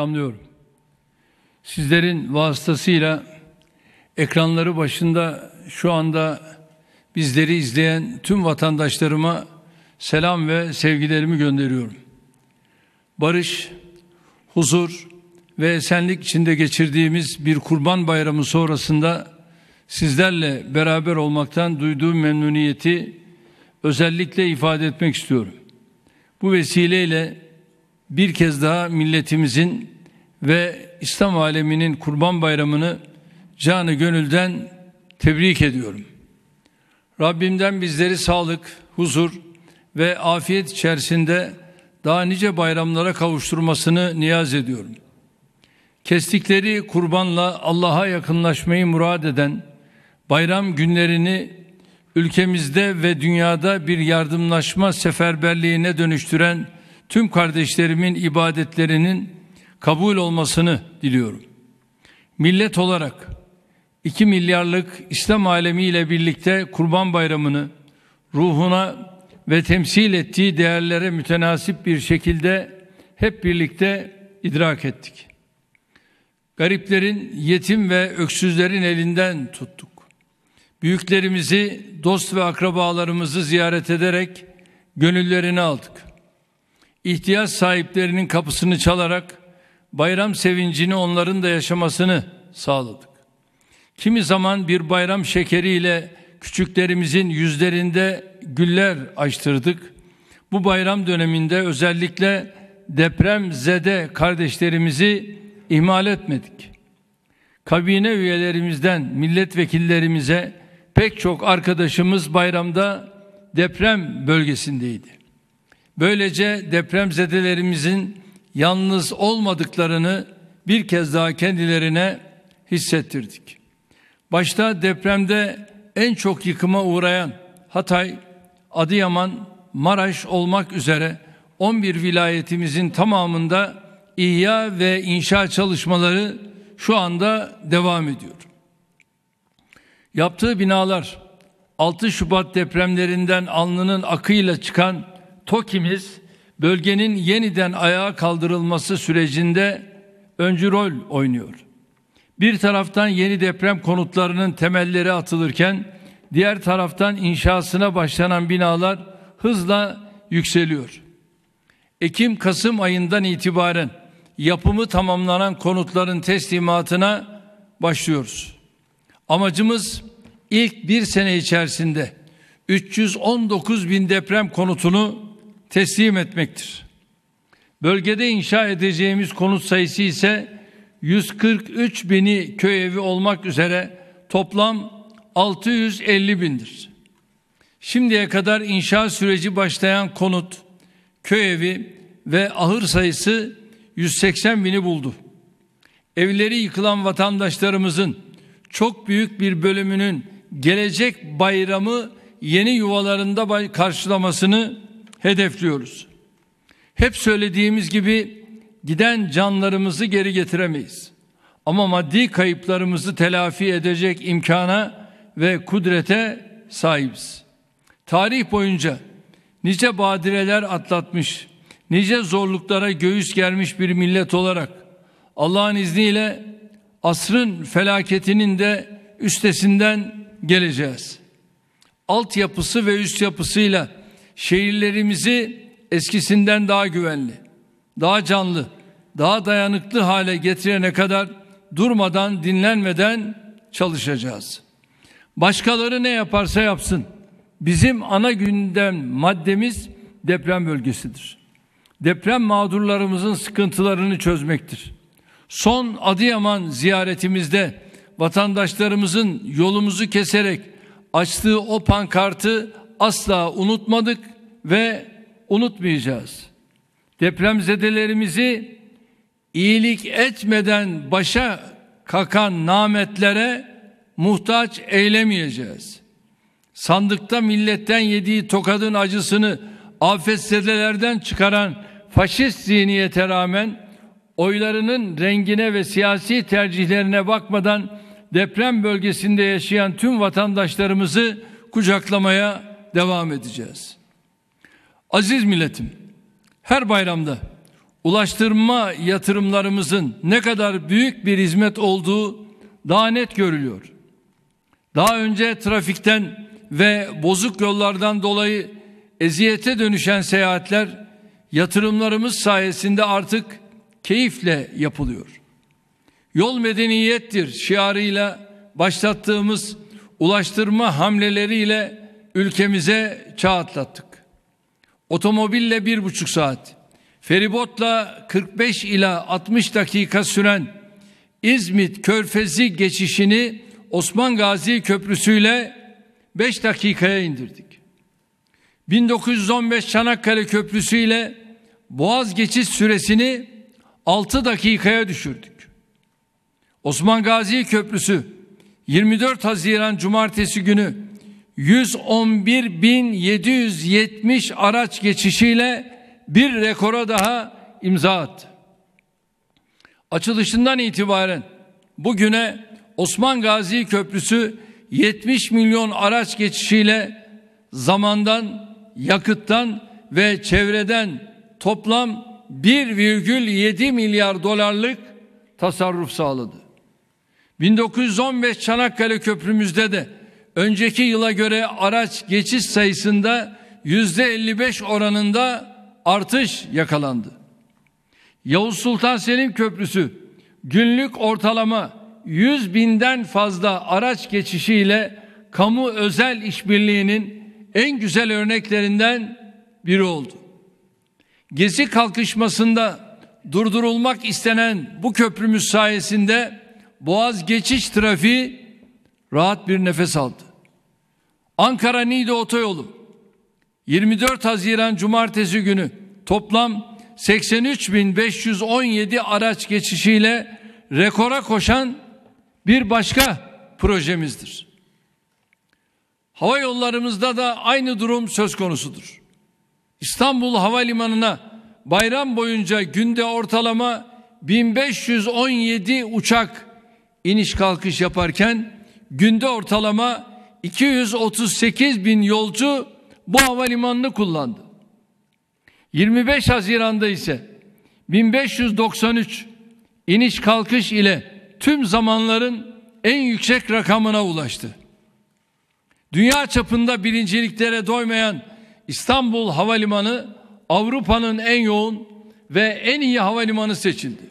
selamlıyorum. Sizlerin vasıtasıyla ekranları başında şu anda bizleri izleyen tüm vatandaşlarıma selam ve sevgilerimi gönderiyorum. Barış, huzur ve esenlik içinde geçirdiğimiz bir kurban bayramı sonrasında sizlerle beraber olmaktan duyduğum memnuniyeti özellikle ifade etmek istiyorum. Bu vesileyle bir kez daha milletimizin ve İslam aleminin Kurban Bayramı'nı canı gönülden tebrik ediyorum. Rabbimden bizleri sağlık, huzur ve afiyet içerisinde daha nice bayramlara kavuşturmasını niyaz ediyorum. Kestikleri kurbanla Allah'a yakınlaşmayı murad eden bayram günlerini ülkemizde ve dünyada bir yardımlaşma seferberliğine dönüştüren tüm kardeşlerimin ibadetlerinin kabul olmasını diliyorum. Millet olarak 2 milyarlık İslam alemiyle birlikte Kurban Bayramı'nı ruhuna ve temsil ettiği değerlere mütenasip bir şekilde hep birlikte idrak ettik. Gariplerin, yetim ve öksüzlerin elinden tuttuk. Büyüklerimizi, dost ve akrabalarımızı ziyaret ederek gönüllerini aldık ihtiyaç sahiplerinin kapısını çalarak bayram sevincini onların da yaşamasını sağladık. Kimi zaman bir bayram şekeriyle küçüklerimizin yüzlerinde güller açtırdık. Bu bayram döneminde özellikle deprem zede kardeşlerimizi ihmal etmedik. Kabine üyelerimizden milletvekillerimize pek çok arkadaşımız bayramda deprem bölgesindeydi. Böylece depremzedelerimizin yalnız olmadıklarını bir kez daha kendilerine hissettirdik. Başta depremde en çok yıkıma uğrayan Hatay, Adıyaman, Maraş olmak üzere 11 vilayetimizin tamamında ihya ve inşa çalışmaları şu anda devam ediyor. Yaptığı binalar 6 Şubat depremlerinden alnının akıyla çıkan TOKİ'miz bölgenin yeniden ayağa kaldırılması sürecinde öncü rol oynuyor. Bir taraftan yeni deprem konutlarının temelleri atılırken diğer taraftan inşasına başlanan binalar hızla yükseliyor. Ekim-Kasım ayından itibaren yapımı tamamlanan konutların teslimatına başlıyoruz. Amacımız ilk bir sene içerisinde 319 bin deprem konutunu teslim etmektir. Bölgede inşa edeceğimiz konut sayısı ise 143 bini köy evi olmak üzere toplam 650 bindir. Şimdiye kadar inşa süreci başlayan konut, köy evi ve ahır sayısı 180 bini buldu. Evleri yıkılan vatandaşlarımızın çok büyük bir bölümünün gelecek bayramı yeni yuvalarında karşılamasını hedefliyoruz. Hep söylediğimiz gibi giden canlarımızı geri getiremeyiz. Ama maddi kayıplarımızı telafi edecek imkana ve kudrete sahibiz. Tarih boyunca nice badireler atlatmış, nice zorluklara göğüs germiş bir millet olarak Allah'ın izniyle asrın felaketinin de üstesinden geleceğiz. Altyapısı ve üst yapısıyla şehirlerimizi eskisinden daha güvenli, daha canlı, daha dayanıklı hale getirene kadar durmadan, dinlenmeden çalışacağız. Başkaları ne yaparsa yapsın. Bizim ana gündem maddemiz deprem bölgesidir. Deprem mağdurlarımızın sıkıntılarını çözmektir. Son Adıyaman ziyaretimizde vatandaşlarımızın yolumuzu keserek açtığı o pankartı asla unutmadık ve unutmayacağız. Depremzedelerimizi iyilik etmeden başa kakan nametlere muhtaç eylemeyeceğiz. Sandıkta milletten yediği tokadın acısını afetzedelerden çıkaran faşist zihniyete rağmen oylarının rengine ve siyasi tercihlerine bakmadan deprem bölgesinde yaşayan tüm vatandaşlarımızı kucaklamaya devam edeceğiz. Aziz milletim, her bayramda ulaştırma yatırımlarımızın ne kadar büyük bir hizmet olduğu daha net görülüyor. Daha önce trafikten ve bozuk yollardan dolayı eziyete dönüşen seyahatler yatırımlarımız sayesinde artık keyifle yapılıyor. Yol medeniyettir şiarıyla başlattığımız ulaştırma hamleleriyle ülkemize çağ atlattık. Otomobille bir buçuk saat, feribotla 45 ila 60 dakika süren İzmit Körfezi geçişini Osman Gazi Köprüsü ile 5 dakikaya indirdik. 1915 Çanakkale Köprüsü ile Boğaz geçiş süresini 6 dakikaya düşürdük. Osman Gazi Köprüsü 24 Haziran Cumartesi günü 111.770 araç geçişiyle bir rekora daha imza attı. Açılışından itibaren bugüne Osman Gazi Köprüsü 70 milyon araç geçişiyle zamandan, yakıttan ve çevreden toplam 1,7 milyar dolarlık tasarruf sağladı. 1915 Çanakkale Köprümüzde de önceki yıla göre araç geçiş sayısında yüzde 55 oranında artış yakalandı. Yavuz Sultan Selim Köprüsü günlük ortalama 100 binden fazla araç geçişiyle kamu özel işbirliğinin en güzel örneklerinden biri oldu. Gezi kalkışmasında durdurulmak istenen bu köprümüz sayesinde Boğaz geçiş trafiği rahat bir nefes aldı. Ankara Niğde otoyolu 24 Haziran Cumartesi günü toplam 83.517 araç geçişiyle rekora koşan bir başka projemizdir. Hava yollarımızda da aynı durum söz konusudur. İstanbul Havalimanı'na bayram boyunca günde ortalama 1517 uçak iniş kalkış yaparken günde ortalama 238 bin yolcu bu havalimanını kullandı. 25 Haziran'da ise 1593 iniş kalkış ile tüm zamanların en yüksek rakamına ulaştı. Dünya çapında birinciliklere doymayan İstanbul Havalimanı Avrupa'nın en yoğun ve en iyi havalimanı seçildi.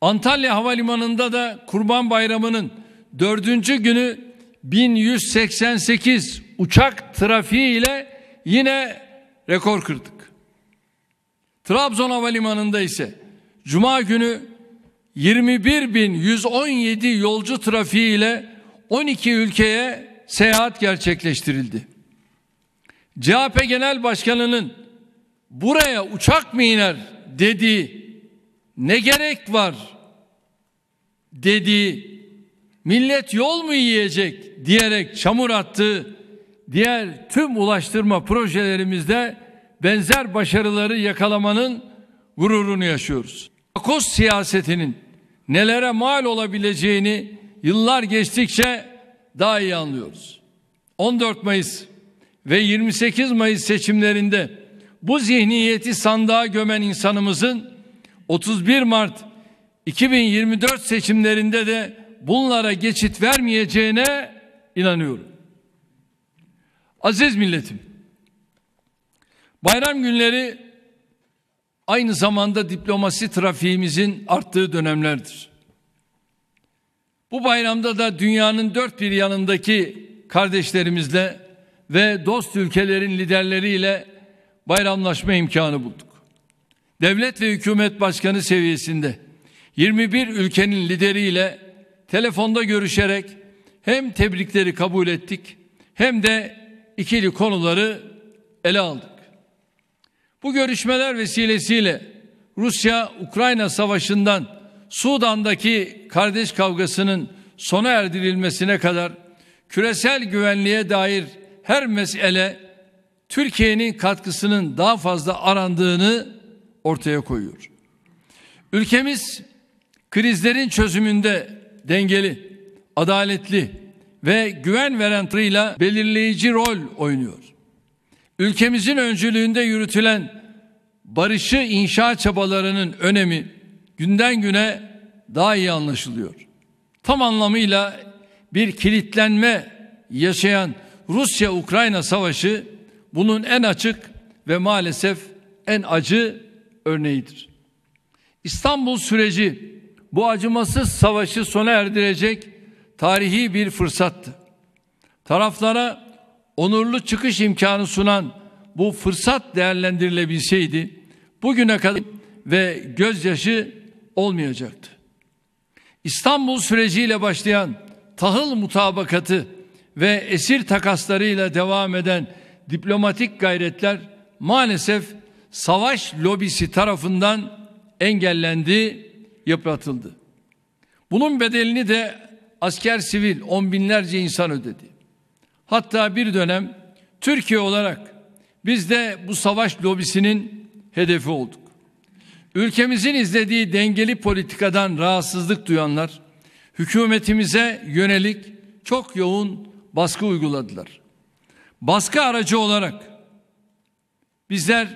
Antalya Havalimanı'nda da Kurban Bayramı'nın Dördüncü günü 1188 uçak trafiği ile yine rekor kırdık. Trabzon Havalimanı'nda ise Cuma günü 21.117 yolcu trafiği ile 12 ülkeye seyahat gerçekleştirildi. CHP Genel Başkanı'nın buraya uçak mı iner dediği ne gerek var dediği millet yol mu yiyecek diyerek çamur attı. Diğer tüm ulaştırma projelerimizde benzer başarıları yakalamanın gururunu yaşıyoruz. Akos siyasetinin nelere mal olabileceğini yıllar geçtikçe daha iyi anlıyoruz. 14 Mayıs ve 28 Mayıs seçimlerinde bu zihniyeti sandığa gömen insanımızın 31 Mart 2024 seçimlerinde de bunlara geçit vermeyeceğine inanıyorum. Aziz milletim, bayram günleri aynı zamanda diplomasi trafiğimizin arttığı dönemlerdir. Bu bayramda da dünyanın dört bir yanındaki kardeşlerimizle ve dost ülkelerin liderleriyle bayramlaşma imkanı bulduk. Devlet ve hükümet başkanı seviyesinde 21 ülkenin lideriyle telefonda görüşerek hem tebrikleri kabul ettik hem de ikili konuları ele aldık. Bu görüşmeler vesilesiyle Rusya-Ukrayna savaşından Sudan'daki kardeş kavgasının sona erdirilmesine kadar küresel güvenliğe dair her mesele Türkiye'nin katkısının daha fazla arandığını ortaya koyuyor. Ülkemiz krizlerin çözümünde dengeli, adaletli ve güven veren tırıyla belirleyici rol oynuyor. Ülkemizin öncülüğünde yürütülen barışı inşa çabalarının önemi günden güne daha iyi anlaşılıyor. Tam anlamıyla bir kilitlenme yaşayan Rusya-Ukrayna savaşı bunun en açık ve maalesef en acı örneğidir. İstanbul süreci bu acımasız savaşı sona erdirecek tarihi bir fırsattı. Taraflara onurlu çıkış imkanı sunan bu fırsat değerlendirilebilseydi bugüne kadar ve gözyaşı olmayacaktı. İstanbul süreciyle başlayan tahıl mutabakatı ve esir takaslarıyla devam eden diplomatik gayretler maalesef savaş lobisi tarafından engellendi yıpratıldı. Bunun bedelini de asker sivil on binlerce insan ödedi. Hatta bir dönem Türkiye olarak biz de bu savaş lobisinin hedefi olduk. Ülkemizin izlediği dengeli politikadan rahatsızlık duyanlar hükümetimize yönelik çok yoğun baskı uyguladılar. Baskı aracı olarak bizler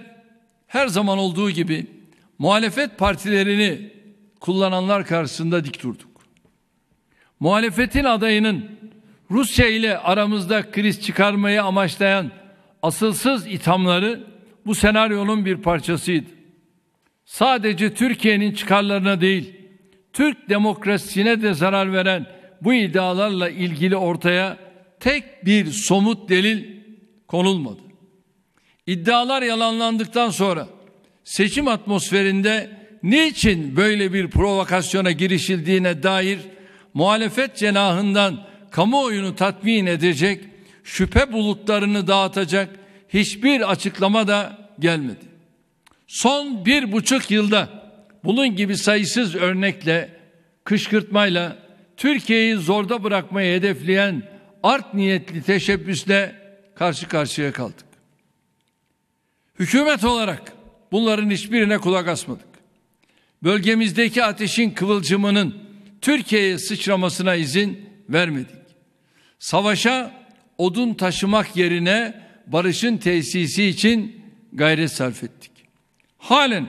her zaman olduğu gibi muhalefet partilerini kullananlar karşısında dik durduk. Muhalefetin adayının Rusya ile aramızda kriz çıkarmayı amaçlayan asılsız ithamları bu senaryonun bir parçasıydı. Sadece Türkiye'nin çıkarlarına değil, Türk demokrasisine de zarar veren bu iddialarla ilgili ortaya tek bir somut delil konulmadı. İddialar yalanlandıktan sonra seçim atmosferinde niçin böyle bir provokasyona girişildiğine dair muhalefet cenahından kamuoyunu tatmin edecek, şüphe bulutlarını dağıtacak hiçbir açıklama da gelmedi. Son bir buçuk yılda bunun gibi sayısız örnekle, kışkırtmayla Türkiye'yi zorda bırakmayı hedefleyen art niyetli teşebbüsle karşı karşıya kaldık. Hükümet olarak bunların hiçbirine kulak asmadık bölgemizdeki ateşin kıvılcımının Türkiye'ye sıçramasına izin vermedik. Savaşa odun taşımak yerine barışın tesisi için gayret sarf ettik. Halen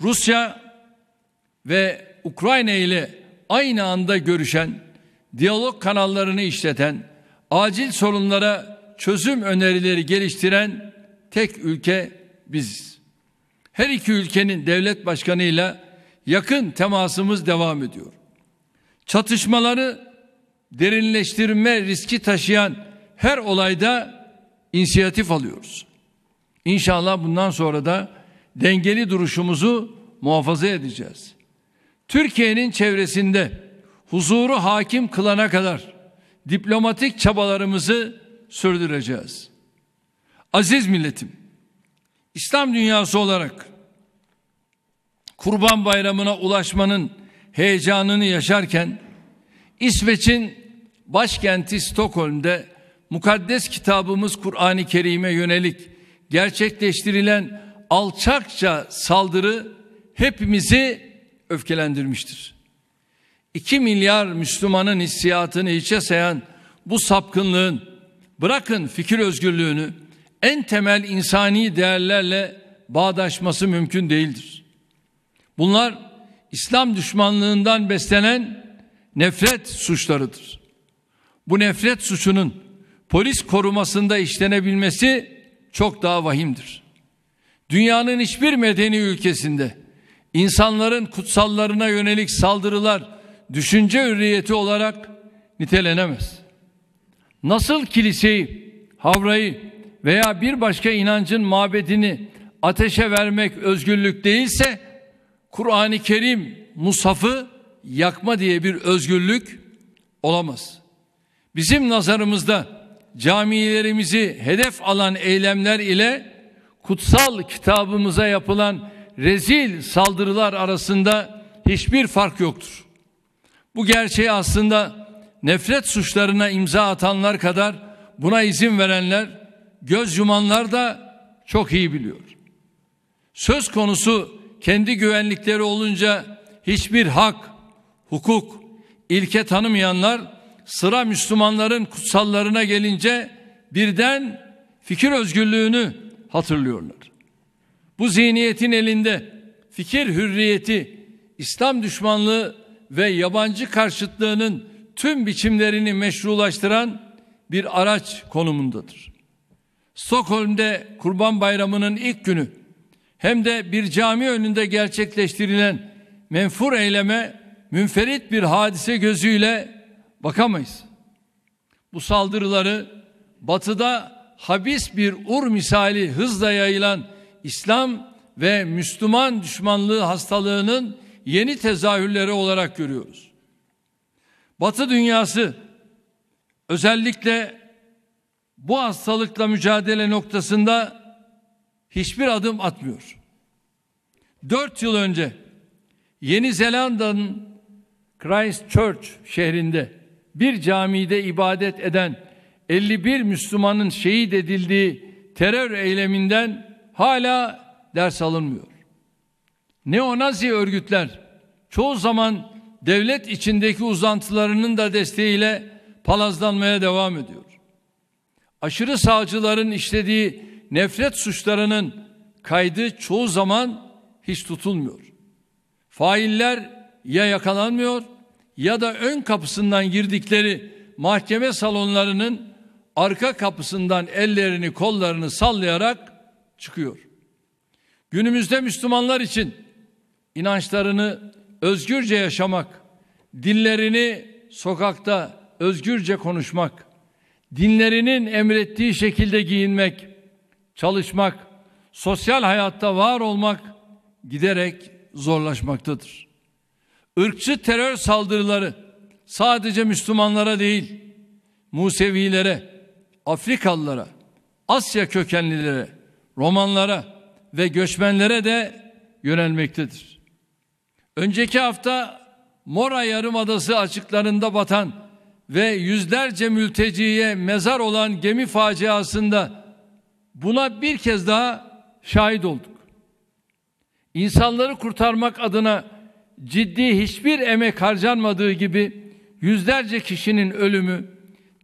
Rusya ve Ukrayna ile aynı anda görüşen, diyalog kanallarını işleten, acil sorunlara çözüm önerileri geliştiren tek ülke biziz her iki ülkenin devlet başkanıyla yakın temasımız devam ediyor. Çatışmaları derinleştirme riski taşıyan her olayda inisiyatif alıyoruz. İnşallah bundan sonra da dengeli duruşumuzu muhafaza edeceğiz. Türkiye'nin çevresinde huzuru hakim kılana kadar diplomatik çabalarımızı sürdüreceğiz. Aziz milletim, İslam dünyası olarak Kurban Bayramı'na ulaşmanın heyecanını yaşarken İsveç'in başkenti Stockholm'de mukaddes kitabımız Kur'an-ı Kerim'e yönelik gerçekleştirilen alçakça saldırı hepimizi öfkelendirmiştir. 2 milyar Müslümanın hissiyatını içe sayan bu sapkınlığın bırakın fikir özgürlüğünü en temel insani değerlerle bağdaşması mümkün değildir. Bunlar İslam düşmanlığından beslenen nefret suçlarıdır. Bu nefret suçunun polis korumasında işlenebilmesi çok daha vahimdir. Dünyanın hiçbir medeni ülkesinde insanların kutsallarına yönelik saldırılar düşünce hürriyeti olarak nitelenemez. Nasıl kiliseyi, havrayı, veya bir başka inancın mabedini ateşe vermek özgürlük değilse Kur'an-ı Kerim musafı yakma diye bir özgürlük olamaz. Bizim nazarımızda camilerimizi hedef alan eylemler ile kutsal kitabımıza yapılan rezil saldırılar arasında hiçbir fark yoktur. Bu gerçeği aslında nefret suçlarına imza atanlar kadar buna izin verenler göz yumanlar da çok iyi biliyor. Söz konusu kendi güvenlikleri olunca hiçbir hak, hukuk, ilke tanımayanlar sıra Müslümanların kutsallarına gelince birden fikir özgürlüğünü hatırlıyorlar. Bu zihniyetin elinde fikir hürriyeti, İslam düşmanlığı ve yabancı karşıtlığının tüm biçimlerini meşrulaştıran bir araç konumundadır. Stockholm'de Kurban Bayramı'nın ilk günü hem de bir cami önünde gerçekleştirilen menfur eyleme münferit bir hadise gözüyle bakamayız. Bu saldırıları batıda habis bir ur misali hızla yayılan İslam ve Müslüman düşmanlığı hastalığının yeni tezahürleri olarak görüyoruz. Batı dünyası özellikle bu hastalıkla mücadele noktasında hiçbir adım atmıyor. Dört yıl önce Yeni Zelanda'nın Christchurch şehrinde bir camide ibadet eden 51 Müslümanın şehit edildiği terör eyleminden hala ders alınmıyor. Neonazi örgütler çoğu zaman devlet içindeki uzantılarının da desteğiyle palazlanmaya devam ediyor aşırı sağcıların işlediği nefret suçlarının kaydı çoğu zaman hiç tutulmuyor. Failler ya yakalanmıyor ya da ön kapısından girdikleri mahkeme salonlarının arka kapısından ellerini kollarını sallayarak çıkıyor. Günümüzde Müslümanlar için inançlarını özgürce yaşamak, dillerini sokakta özgürce konuşmak, dinlerinin emrettiği şekilde giyinmek, çalışmak, sosyal hayatta var olmak giderek zorlaşmaktadır. Irkçı terör saldırıları sadece Müslümanlara değil, Musevilere, Afrikalılara, Asya kökenlilere, Romanlara ve göçmenlere de yönelmektedir. Önceki hafta Mora Yarımadası açıklarında batan ve yüzlerce mülteciye mezar olan gemi faciasında buna bir kez daha şahit olduk. İnsanları kurtarmak adına ciddi hiçbir emek harcanmadığı gibi yüzlerce kişinin ölümü,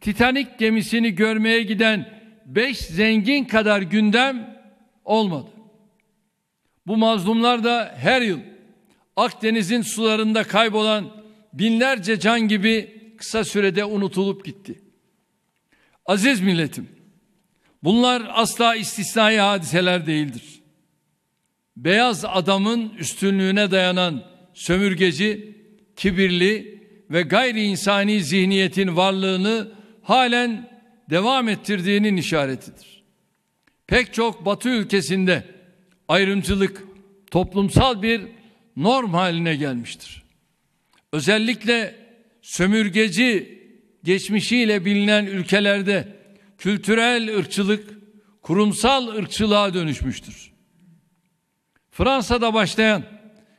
Titanik gemisini görmeye giden beş zengin kadar gündem olmadı. Bu mazlumlar da her yıl Akdeniz'in sularında kaybolan binlerce can gibi kısa sürede unutulup gitti. Aziz milletim, bunlar asla istisnai hadiseler değildir. Beyaz adamın üstünlüğüne dayanan sömürgeci, kibirli ve gayri insani zihniyetin varlığını halen devam ettirdiğinin işaretidir. Pek çok batı ülkesinde ayrımcılık toplumsal bir norm haline gelmiştir. Özellikle sömürgeci geçmişiyle bilinen ülkelerde kültürel ırkçılık kurumsal ırkçılığa dönüşmüştür. Fransa'da başlayan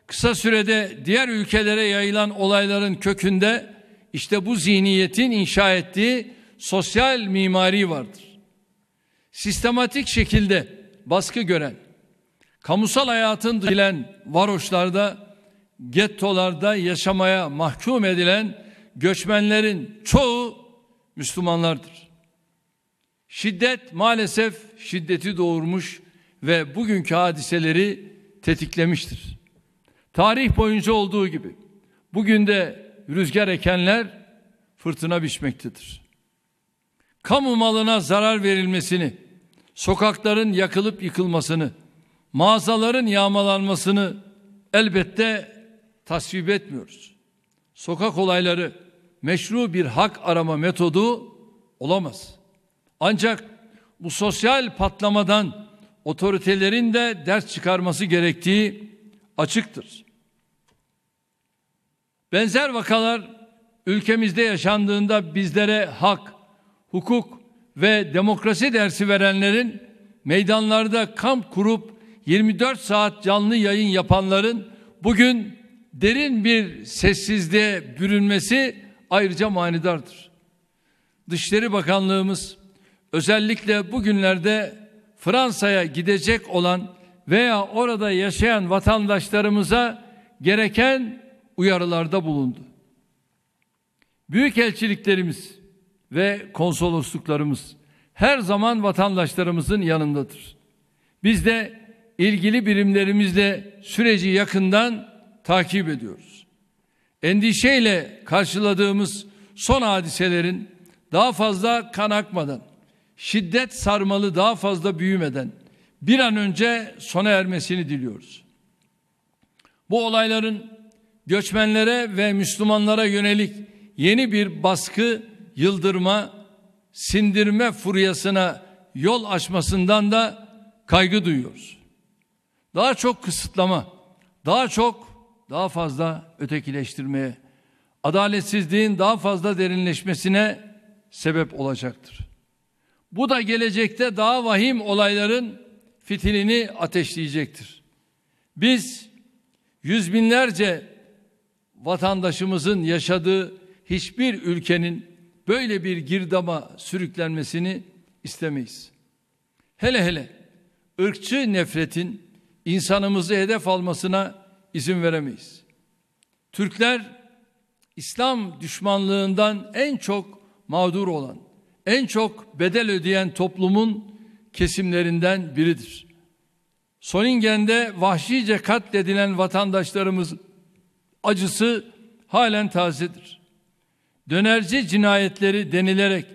kısa sürede diğer ülkelere yayılan olayların kökünde işte bu zihniyetin inşa ettiği sosyal mimari vardır. Sistematik şekilde baskı gören, kamusal hayatın dilen varoşlarda, gettolarda yaşamaya mahkum edilen göçmenlerin çoğu Müslümanlardır. Şiddet maalesef şiddeti doğurmuş ve bugünkü hadiseleri tetiklemiştir. Tarih boyunca olduğu gibi bugün de rüzgar ekenler fırtına biçmektedir. Kamu malına zarar verilmesini, sokakların yakılıp yıkılmasını, mağazaların yağmalanmasını elbette tasvip etmiyoruz. Sokak olayları meşru bir hak arama metodu olamaz. Ancak bu sosyal patlamadan otoritelerin de ders çıkarması gerektiği açıktır. Benzer vakalar ülkemizde yaşandığında bizlere hak, hukuk ve demokrasi dersi verenlerin meydanlarda kamp kurup 24 saat canlı yayın yapanların bugün derin bir sessizliğe bürünmesi ayrıca manidardır. Dışişleri Bakanlığımız özellikle bugünlerde Fransa'ya gidecek olan veya orada yaşayan vatandaşlarımıza gereken uyarılarda bulundu. Büyükelçiliklerimiz ve konsolosluklarımız her zaman vatandaşlarımızın yanındadır. Biz de ilgili birimlerimizle süreci yakından takip ediyoruz endişeyle karşıladığımız son hadiselerin daha fazla kan akmadan, şiddet sarmalı daha fazla büyümeden bir an önce sona ermesini diliyoruz. Bu olayların göçmenlere ve Müslümanlara yönelik yeni bir baskı, yıldırma, sindirme furyasına yol açmasından da kaygı duyuyoruz. Daha çok kısıtlama, daha çok daha fazla ötekileştirmeye, adaletsizliğin daha fazla derinleşmesine sebep olacaktır. Bu da gelecekte daha vahim olayların fitilini ateşleyecektir. Biz yüz binlerce vatandaşımızın yaşadığı hiçbir ülkenin böyle bir girdama sürüklenmesini istemeyiz. Hele hele ırkçı nefretin insanımızı hedef almasına izin veremeyiz. Türkler İslam düşmanlığından en çok mağdur olan, en çok bedel ödeyen toplumun kesimlerinden biridir. Soningen'de vahşice katledilen vatandaşlarımız acısı halen tazedir. Dönerci cinayetleri denilerek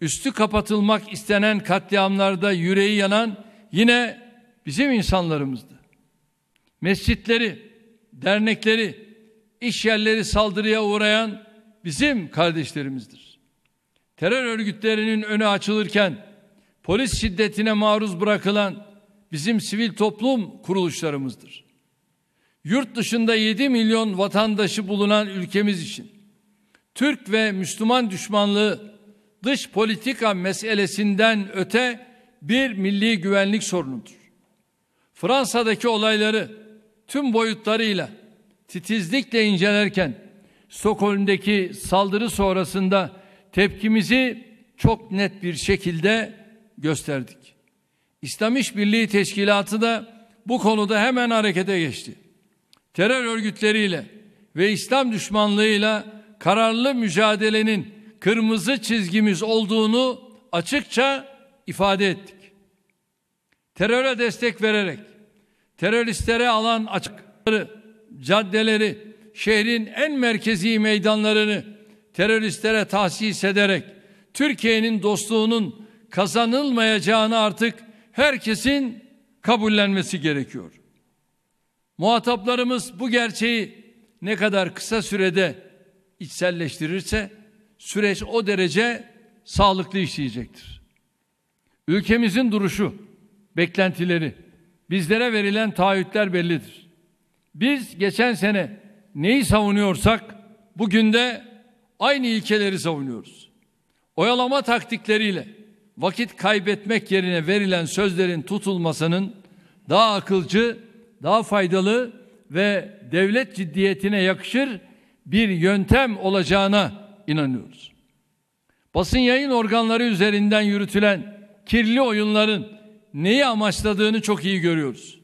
üstü kapatılmak istenen katliamlarda yüreği yanan yine bizim insanlarımızdı. Mescitleri, dernekleri, iş yerleri saldırıya uğrayan bizim kardeşlerimizdir. Terör örgütlerinin önü açılırken polis şiddetine maruz bırakılan bizim sivil toplum kuruluşlarımızdır. Yurt dışında 7 milyon vatandaşı bulunan ülkemiz için Türk ve Müslüman düşmanlığı dış politika meselesinden öte bir milli güvenlik sorunudur. Fransa'daki olayları tüm boyutlarıyla titizlikle incelerken Stockholm'deki saldırı sonrasında tepkimizi çok net bir şekilde gösterdik. İslam İşbirliği Teşkilatı da bu konuda hemen harekete geçti. Terör örgütleriyle ve İslam düşmanlığıyla kararlı mücadelenin kırmızı çizgimiz olduğunu açıkça ifade ettik. Teröre destek vererek teröristlere alan açıkları, caddeleri, şehrin en merkezi meydanlarını teröristlere tahsis ederek Türkiye'nin dostluğunun kazanılmayacağını artık herkesin kabullenmesi gerekiyor. Muhataplarımız bu gerçeği ne kadar kısa sürede içselleştirirse süreç o derece sağlıklı işleyecektir. Ülkemizin duruşu, beklentileri Bizlere verilen taahhütler bellidir. Biz geçen sene neyi savunuyorsak bugün de aynı ilkeleri savunuyoruz. Oyalama taktikleriyle vakit kaybetmek yerine verilen sözlerin tutulmasının daha akılcı, daha faydalı ve devlet ciddiyetine yakışır bir yöntem olacağına inanıyoruz. Basın yayın organları üzerinden yürütülen kirli oyunların neyi amaçladığını çok iyi görüyoruz.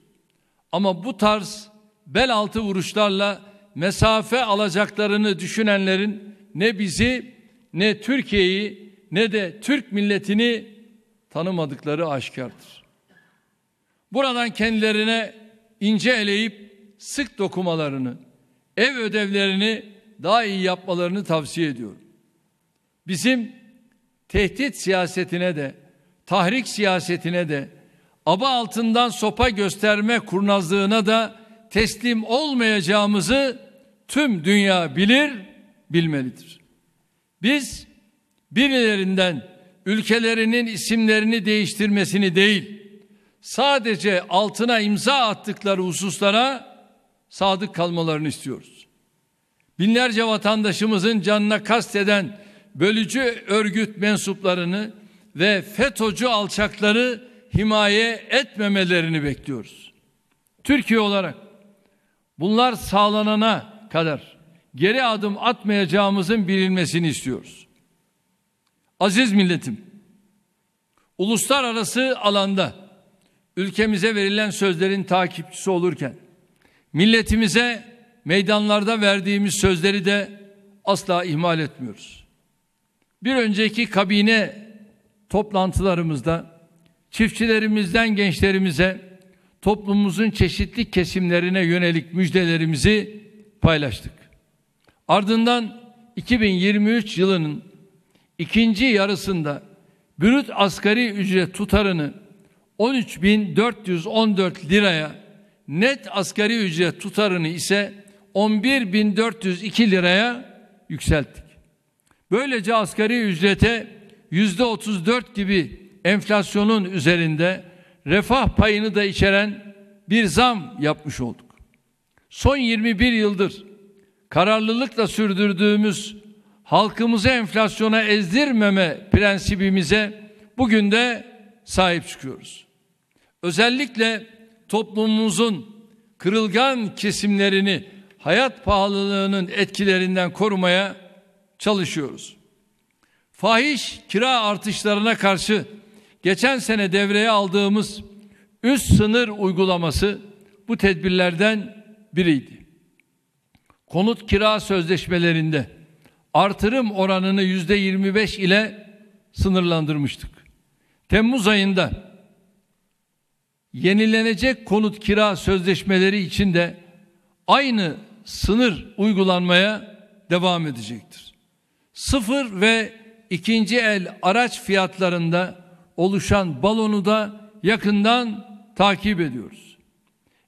Ama bu tarz bel altı vuruşlarla mesafe alacaklarını düşünenlerin ne bizi ne Türkiye'yi ne de Türk milletini tanımadıkları aşikardır. Buradan kendilerine ince eleyip sık dokumalarını, ev ödevlerini daha iyi yapmalarını tavsiye ediyorum. Bizim tehdit siyasetine de, tahrik siyasetine de, aba altından sopa gösterme kurnazlığına da teslim olmayacağımızı tüm dünya bilir, bilmelidir. Biz birilerinden ülkelerinin isimlerini değiştirmesini değil, sadece altına imza attıkları hususlara sadık kalmalarını istiyoruz. Binlerce vatandaşımızın canına kasteden bölücü örgüt mensuplarını ve FETÖ'cü alçakları himaye etmemelerini bekliyoruz. Türkiye olarak bunlar sağlanana kadar geri adım atmayacağımızın bilinmesini istiyoruz. Aziz milletim, uluslararası alanda ülkemize verilen sözlerin takipçisi olurken milletimize meydanlarda verdiğimiz sözleri de asla ihmal etmiyoruz. Bir önceki kabine toplantılarımızda çiftçilerimizden gençlerimize, toplumumuzun çeşitli kesimlerine yönelik müjdelerimizi paylaştık. Ardından 2023 yılının ikinci yarısında brüt asgari ücret tutarını 13.414 liraya, net asgari ücret tutarını ise 11.402 liraya yükselttik. Böylece asgari ücrete yüzde 34 gibi enflasyonun üzerinde refah payını da içeren bir zam yapmış olduk. Son 21 yıldır kararlılıkla sürdürdüğümüz halkımızı enflasyona ezdirmeme prensibimize bugün de sahip çıkıyoruz. Özellikle toplumumuzun kırılgan kesimlerini hayat pahalılığının etkilerinden korumaya çalışıyoruz. Fahiş kira artışlarına karşı geçen sene devreye aldığımız üst sınır uygulaması bu tedbirlerden biriydi. Konut kira sözleşmelerinde artırım oranını yüzde 25 ile sınırlandırmıştık. Temmuz ayında yenilenecek konut kira sözleşmeleri için de aynı sınır uygulanmaya devam edecektir. Sıfır ve ikinci el araç fiyatlarında oluşan balonu da yakından takip ediyoruz.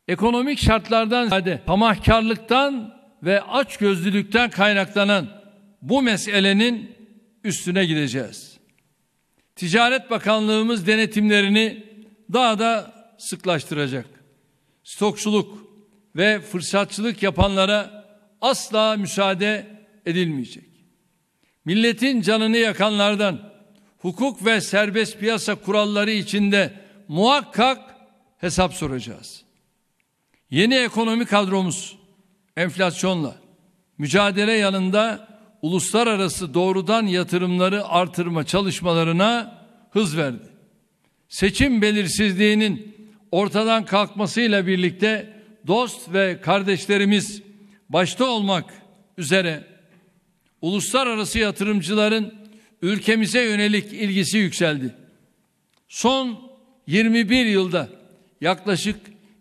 Ekonomik şartlardan ziyade tamahkarlıktan ve açgözlülükten kaynaklanan bu meselenin üstüne gideceğiz. Ticaret Bakanlığımız denetimlerini daha da sıklaştıracak. Stokçuluk ve fırsatçılık yapanlara asla müsaade edilmeyecek. Milletin canını yakanlardan hukuk ve serbest piyasa kuralları içinde muhakkak hesap soracağız. Yeni ekonomi kadromuz enflasyonla mücadele yanında uluslararası doğrudan yatırımları artırma çalışmalarına hız verdi. Seçim belirsizliğinin ortadan kalkmasıyla birlikte dost ve kardeşlerimiz başta olmak üzere uluslararası yatırımcıların ülkemize yönelik ilgisi yükseldi. Son 21 yılda yaklaşık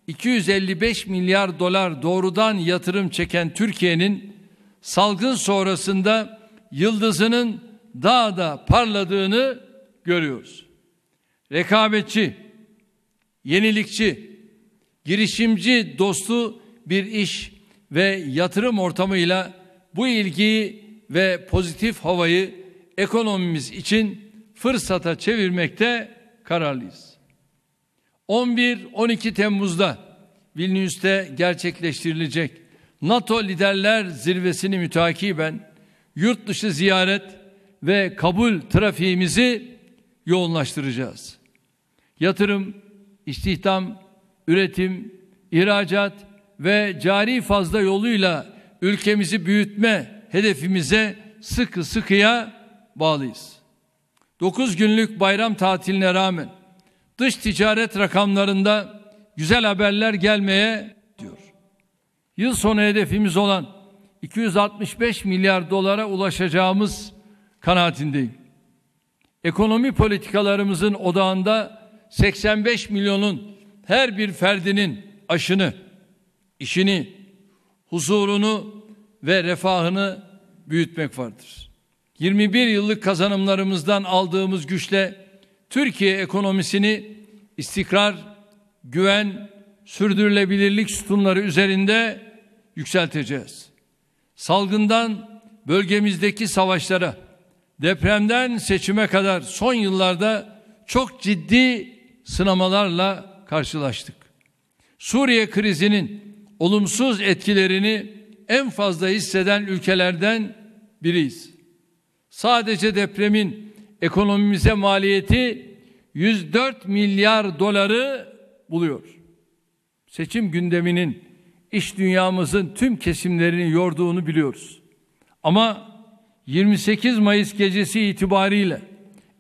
255 milyar dolar doğrudan yatırım çeken Türkiye'nin salgın sonrasında yıldızının daha da parladığını görüyoruz. Rekabetçi, yenilikçi, girişimci dostu bir iş ve yatırım ortamıyla bu ilgiyi ve pozitif havayı ekonomimiz için fırsata çevirmekte kararlıyız. 11-12 Temmuz'da Vilnius'te gerçekleştirilecek NATO liderler zirvesini mütakiben yurt dışı ziyaret ve kabul trafiğimizi yoğunlaştıracağız. Yatırım, istihdam, üretim, ihracat ve cari fazla yoluyla ülkemizi büyütme hedefimize sıkı sıkıya bağlıyız. 9 günlük bayram tatiline rağmen dış ticaret rakamlarında güzel haberler gelmeye diyor. Yıl sonu hedefimiz olan 265 milyar dolara ulaşacağımız kanaatindeyim. Ekonomi politikalarımızın odağında 85 milyonun her bir ferdinin aşını, işini, huzurunu ve refahını büyütmek vardır. 21 yıllık kazanımlarımızdan aldığımız güçle Türkiye ekonomisini istikrar, güven, sürdürülebilirlik sütunları üzerinde yükselteceğiz. Salgından bölgemizdeki savaşlara, depremden seçime kadar son yıllarda çok ciddi sınamalarla karşılaştık. Suriye krizinin olumsuz etkilerini en fazla hisseden ülkelerden biriyiz. Sadece depremin ekonomimize maliyeti 104 milyar doları buluyor. Seçim gündeminin iş dünyamızın tüm kesimlerini yorduğunu biliyoruz. Ama 28 Mayıs gecesi itibariyle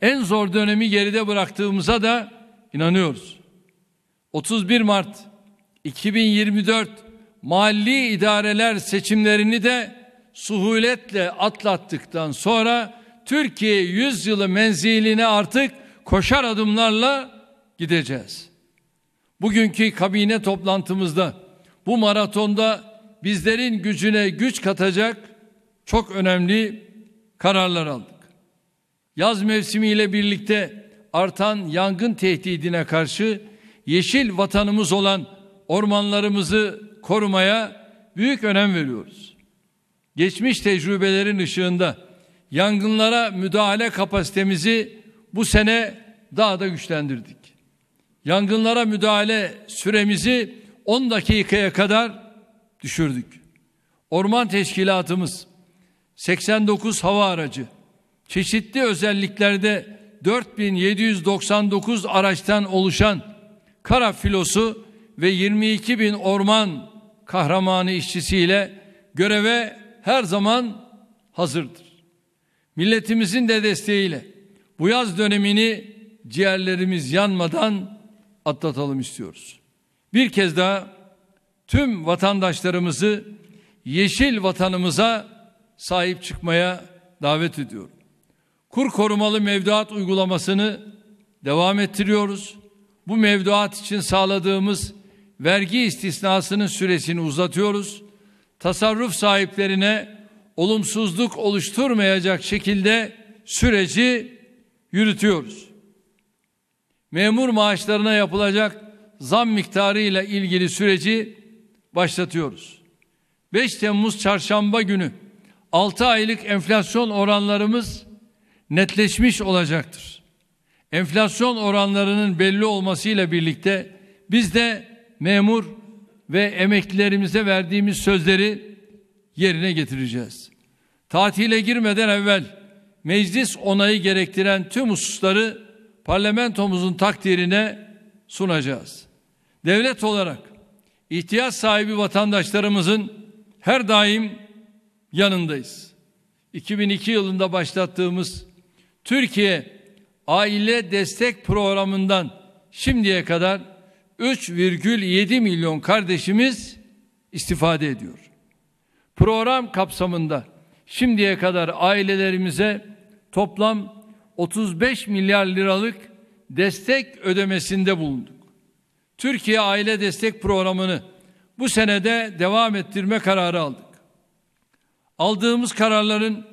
en zor dönemi geride bıraktığımıza da inanıyoruz. 31 Mart 2024 mahalli idareler seçimlerini de suhuletle atlattıktan sonra Türkiye yılı menziline artık koşar adımlarla gideceğiz. Bugünkü kabine toplantımızda bu maratonda bizlerin gücüne güç katacak çok önemli kararlar aldık. Yaz mevsimiyle birlikte artan yangın tehdidine karşı yeşil vatanımız olan ormanlarımızı korumaya büyük önem veriyoruz geçmiş tecrübelerin ışığında yangınlara müdahale kapasitemizi bu sene daha da güçlendirdik. Yangınlara müdahale süremizi 10 dakikaya kadar düşürdük. Orman teşkilatımız 89 hava aracı çeşitli özelliklerde 4799 araçtan oluşan kara filosu ve 22 bin orman kahramanı işçisiyle göreve her zaman hazırdır. Milletimizin de desteğiyle bu yaz dönemini ciğerlerimiz yanmadan atlatalım istiyoruz. Bir kez daha tüm vatandaşlarımızı yeşil vatanımıza sahip çıkmaya davet ediyorum. Kur korumalı mevduat uygulamasını devam ettiriyoruz. Bu mevduat için sağladığımız vergi istisnasının süresini uzatıyoruz tasarruf sahiplerine olumsuzluk oluşturmayacak şekilde süreci yürütüyoruz. Memur maaşlarına yapılacak zam miktarı ile ilgili süreci başlatıyoruz. 5 Temmuz çarşamba günü 6 aylık enflasyon oranlarımız netleşmiş olacaktır. Enflasyon oranlarının belli olmasıyla birlikte biz de memur ve emeklilerimize verdiğimiz sözleri yerine getireceğiz. Tatile girmeden evvel meclis onayı gerektiren tüm hususları parlamentomuzun takdirine sunacağız. Devlet olarak ihtiyaç sahibi vatandaşlarımızın her daim yanındayız. 2002 yılında başlattığımız Türkiye Aile Destek Programı'ndan şimdiye kadar 3,7 milyon kardeşimiz istifade ediyor. Program kapsamında şimdiye kadar ailelerimize toplam 35 milyar liralık destek ödemesinde bulunduk. Türkiye Aile Destek Programı'nı bu senede devam ettirme kararı aldık. Aldığımız kararların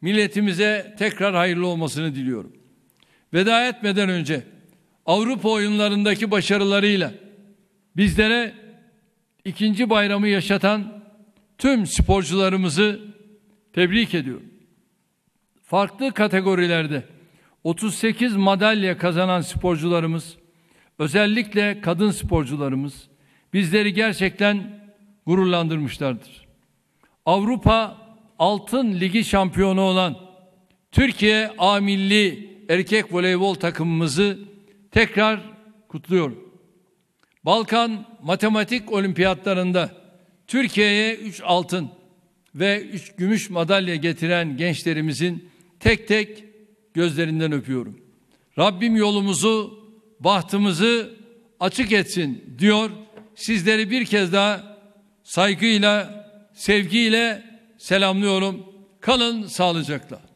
milletimize tekrar hayırlı olmasını diliyorum. Veda etmeden önce Avrupa oyunlarındaki başarılarıyla bizlere ikinci bayramı yaşatan tüm sporcularımızı tebrik ediyorum. Farklı kategorilerde 38 madalya kazanan sporcularımız, özellikle kadın sporcularımız bizleri gerçekten gururlandırmışlardır. Avrupa Altın Ligi şampiyonu olan Türkiye A Milli erkek voleybol takımımızı tekrar kutluyorum. Balkan Matematik Olimpiyatlarında Türkiye'ye 3 altın ve 3 gümüş madalya getiren gençlerimizin tek tek gözlerinden öpüyorum. Rabbim yolumuzu, bahtımızı açık etsin diyor. Sizleri bir kez daha saygıyla, sevgiyle selamlıyorum. Kalın sağlıcakla.